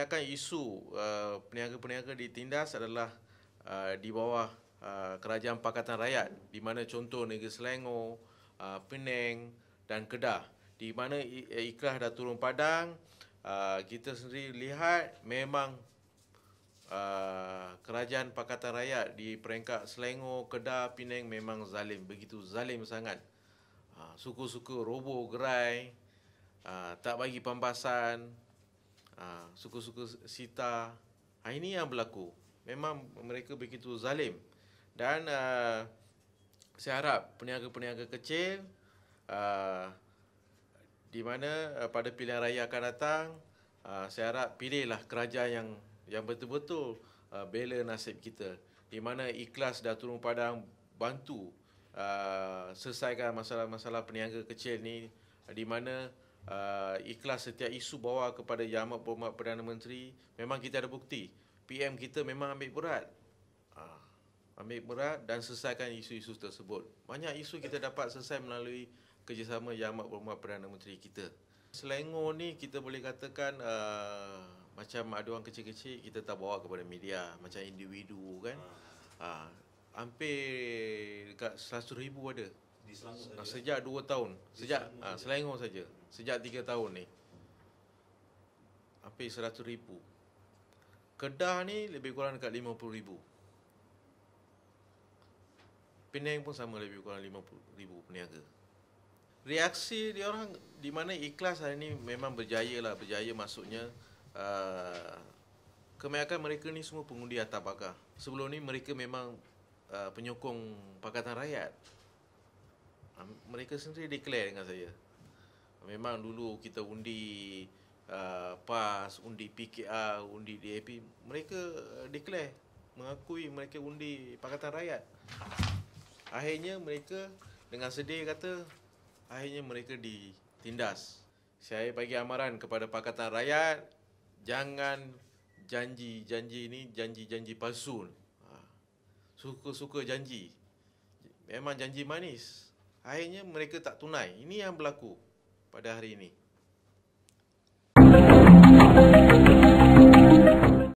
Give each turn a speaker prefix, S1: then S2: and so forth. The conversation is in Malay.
S1: kebanyakan isu uh, peniaga-peniaga ditindas adalah uh, di bawah uh, kerajaan Pakatan Rakyat di mana contoh negeri Selangor, uh, Penang dan Kedah di mana eh, ikrah dah turun padang uh, kita sendiri lihat memang uh, kerajaan Pakatan Rakyat di peringkat Selangor, Kedah, Penang memang zalim begitu zalim sangat uh, suku-suku roboh gerai uh, tak bagi pampasan uh, suku-suku Sita. Hari ah, ini yang berlaku. Memang mereka begitu zalim. Dan uh, saya harap peniaga-peniaga kecil uh, di mana uh, pada pilihan raya akan datang, uh, saya harap pilihlah kerajaan yang yang betul-betul uh, bela nasib kita. Di mana ikhlas dah turun padang bantu uh, selesaikan masalah-masalah peniaga kecil ni uh, di mana uh, ikhlas setiap isu bawa kepada Yang Amat Perdana Menteri memang kita ada bukti PM kita memang ambil berat uh, ambil berat dan selesaikan isu-isu tersebut banyak isu kita dapat selesai melalui kerjasama Yang Amat Perdana Menteri kita Selengor ni kita boleh katakan uh, macam aduan kecil-kecil kita tak bawa kepada media macam individu kan uh, hampir dekat 100 ribu ada Selangor ah, saja. Sejak dua tahun. sejak Selangor, ha, Selangor saja. Sejak tiga tahun ni. Hampir seratus ribu. Kedah ni lebih kurang dekat puluh ribu. Penang pun sama lebih kurang lima puluh ribu peniaga. Reaksi dia orang di mana ikhlas hari ni memang berjaya lah. Berjaya maksudnya uh, ah, kebanyakan mereka ni semua pengundi atas bakar. Sebelum ni mereka memang uh, penyokong Pakatan Rakyat mereka sendiri declare dengan saya memang dulu kita undi uh, PAS, undi PKR, undi DAP mereka uh, declare mengakui mereka undi Pakatan Rakyat akhirnya mereka dengan sedih kata akhirnya mereka ditindas saya bagi amaran kepada Pakatan Rakyat jangan janji-janji ini janji-janji palsu ha. suka-suka janji memang janji manis akhirnya mereka tak tunai ini yang berlaku pada hari ini